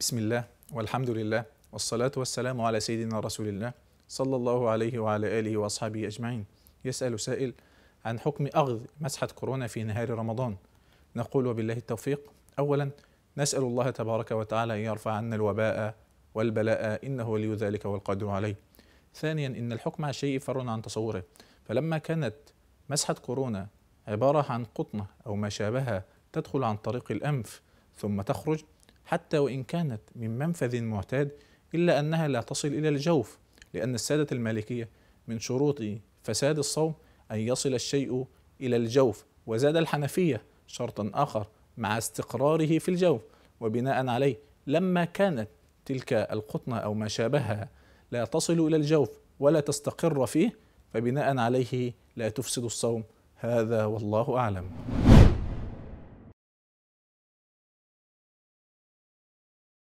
بسم الله والحمد لله والصلاة والسلام على سيدنا رسول الله صلى الله عليه وعلى آله وأصحابه أجمعين يسأل سائل عن حكم أخذ مسحة كورونا في نهار رمضان نقول وبالله التوفيق أولا نسأل الله تبارك وتعالى أن يرفع عنا الوباء والبلاء إنه ولي ذلك والقادر عليه ثانيا إن الحكم على الشيء فر عن تصوره فلما كانت مسحة كورونا عبارة عن قطنة أو ما شابهها تدخل عن طريق الأنف ثم تخرج حتى وإن كانت من منفذ معتاد إلا أنها لا تصل إلى الجوف لأن السادة المالكية من شروط فساد الصوم أن يصل الشيء إلى الجوف وزاد الحنفية شرطا آخر مع استقراره في الجوف وبناء عليه لما كانت تلك القطنة أو ما شابهها لا تصل إلى الجوف ولا تستقر فيه فبناء عليه لا تفسد الصوم هذا والله أعلم